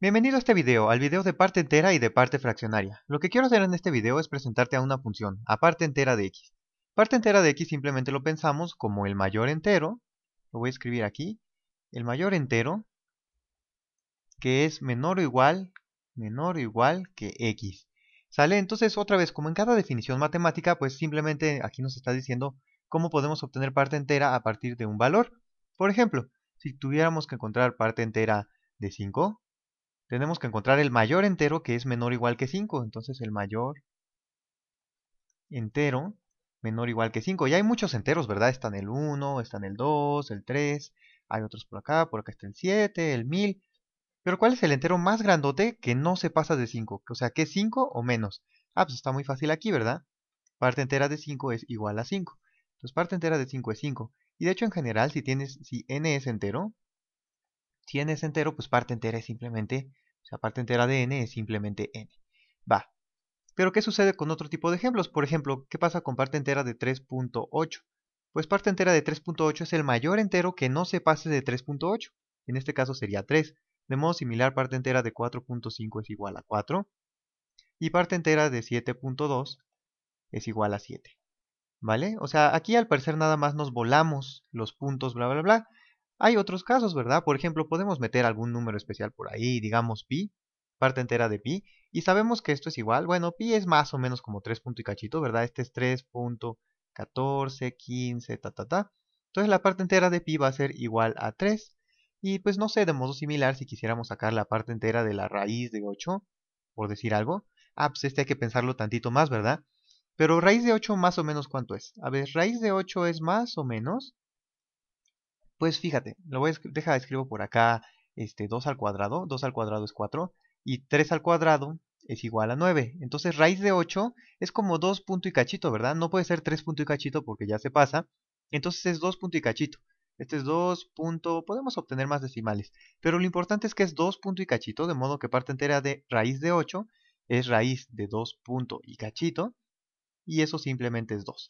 Bienvenido a este video, al video de parte entera y de parte fraccionaria. Lo que quiero hacer en este video es presentarte a una función, a parte entera de x. Parte entera de x simplemente lo pensamos como el mayor entero, lo voy a escribir aquí, el mayor entero, que es menor o igual, menor o igual que x. ¿Sale? Entonces, otra vez, como en cada definición matemática, pues simplemente aquí nos está diciendo cómo podemos obtener parte entera a partir de un valor. Por ejemplo, si tuviéramos que encontrar parte entera de 5, tenemos que encontrar el mayor entero que es menor o igual que 5. Entonces el mayor entero menor o igual que 5. Y hay muchos enteros, ¿verdad? Están el 1, están el 2, el 3, hay otros por acá, por acá está el 7, el 1000. Pero ¿cuál es el entero más grandote que no se pasa de 5? O sea, que es 5 o menos. Ah, pues está muy fácil aquí, ¿verdad? Parte entera de 5 es igual a 5. Entonces parte entera de 5 es 5. Y de hecho en general, si tienes, si n es entero, si n es entero, pues parte entera es simplemente sea, parte entera de n es simplemente n. Va. Pero ¿qué sucede con otro tipo de ejemplos? Por ejemplo, ¿qué pasa con parte entera de 3.8? Pues parte entera de 3.8 es el mayor entero que no se pase de 3.8. En este caso sería 3. De modo similar, parte entera de 4.5 es igual a 4. Y parte entera de 7.2 es igual a 7. ¿Vale? O sea, aquí al parecer nada más nos volamos los puntos, bla, bla, bla. Hay otros casos, ¿verdad? Por ejemplo, podemos meter algún número especial por ahí, digamos pi, parte entera de pi, y sabemos que esto es igual. Bueno, pi es más o menos como 3 punto y cachito, ¿verdad? Este es 3.14, 15, ta, ta, ta. Entonces la parte entera de pi va a ser igual a 3. Y pues no sé, de modo similar, si quisiéramos sacar la parte entera de la raíz de 8, por decir algo, ah, pues este hay que pensarlo tantito más, ¿verdad? Pero raíz de 8 más o menos cuánto es. A ver, raíz de 8 es más o menos pues fíjate, lo voy a deja escribo por acá este 2 al cuadrado, 2 al cuadrado es 4 y 3 al cuadrado es igual a 9. Entonces raíz de 8 es como 2 punto y cachito, ¿verdad? No puede ser 3 punto y cachito porque ya se pasa. Entonces es 2 punto y cachito. Este es 2 punto, podemos obtener más decimales. Pero lo importante es que es 2 punto y cachito, de modo que parte entera de raíz de 8 es raíz de 2 punto y cachito. Y eso simplemente es 2.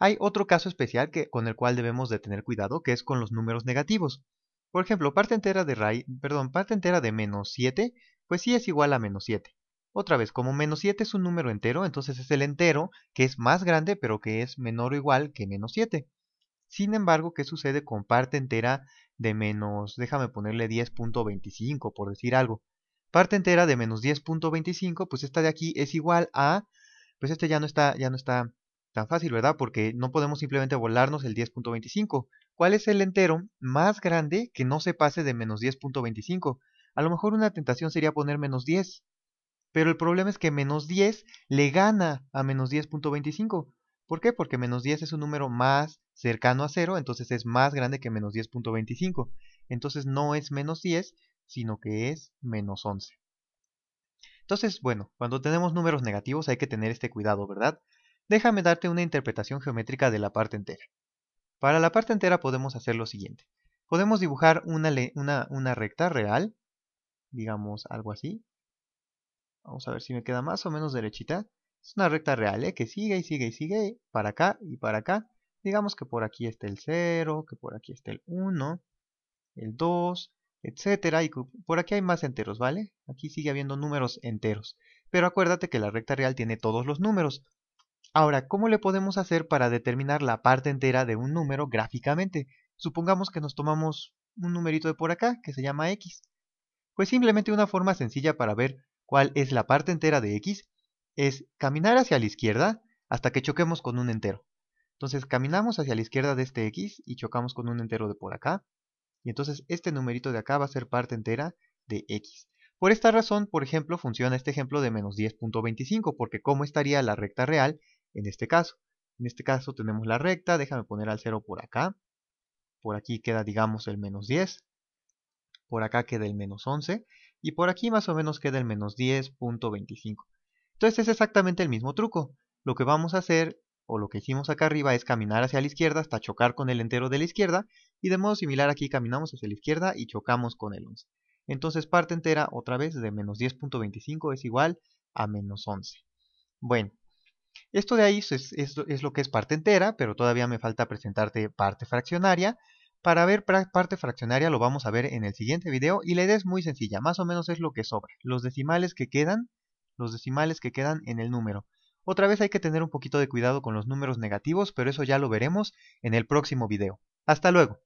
Hay otro caso especial que, con el cual debemos de tener cuidado, que es con los números negativos. Por ejemplo, parte entera de raíz, perdón, parte entera de menos 7, pues sí es igual a menos 7. Otra vez, como menos 7 es un número entero, entonces es el entero que es más grande pero que es menor o igual que menos 7. Sin embargo, ¿qué sucede con parte entera de menos, déjame ponerle 10.25 por decir algo? Parte entera de menos 10.25, pues esta de aquí es igual a, pues este ya no está, ya no está Tan fácil, ¿verdad? Porque no podemos simplemente volarnos el 10.25. ¿Cuál es el entero más grande que no se pase de menos 10.25? A lo mejor una tentación sería poner menos 10. Pero el problema es que menos 10 le gana a menos 10.25. ¿Por qué? Porque menos 10 es un número más cercano a 0, entonces es más grande que menos 10.25. Entonces no es menos 10, sino que es menos 11. Entonces, bueno, cuando tenemos números negativos hay que tener este cuidado, ¿verdad? Déjame darte una interpretación geométrica de la parte entera. Para la parte entera podemos hacer lo siguiente. Podemos dibujar una, recta real, digamos algo así. Vamos a ver si me queda más o menos derechita. Es una recta real, ¿eh? que sigue y sigue y sigue para acá y para acá. Digamos que por aquí está el 0, que por aquí está el 1, el 2, etcétera, y por aquí hay más enteros, ¿vale? Aquí sigue habiendo números enteros, pero acuérdate que la recta real tiene todos los números, Ahora, ¿cómo le podemos hacer para determinar la parte entera de un número gráficamente? Supongamos que nos tomamos un numerito de por acá, que se llama x. Pues simplemente una forma sencilla para ver cuál es la parte entera de x es caminar hacia la izquierda hasta que choquemos con un entero. Entonces caminamos hacia la izquierda de este x y chocamos con un entero de por acá. Y entonces este numerito de acá va a ser parte entera de x. Por esta razón, por ejemplo, funciona este ejemplo de menos 10.25, porque ¿cómo estaría la recta real en este caso? En este caso tenemos la recta, déjame poner al 0 por acá. Por aquí queda, digamos, el menos 10. Por acá queda el menos 11. Y por aquí más o menos queda el menos 10.25. Entonces es exactamente el mismo truco. Lo que vamos a hacer, o lo que hicimos acá arriba, es caminar hacia la izquierda hasta chocar con el entero de la izquierda. Y de modo similar aquí caminamos hacia la izquierda y chocamos con el 11. Entonces parte entera otra vez de menos 10.25 es igual a menos 11. Bueno, esto de ahí es, es, lo que es parte entera, pero todavía me falta presentarte parte fraccionaria. Para ver parte fraccionaria lo vamos a ver en el siguiente video y la idea es muy sencilla, más o menos es lo que sobra. Los decimales que quedan, los decimales que quedan en el número. Otra vez hay que tener un poquito de cuidado con los números negativos, pero eso ya lo veremos en el próximo video. Hasta luego.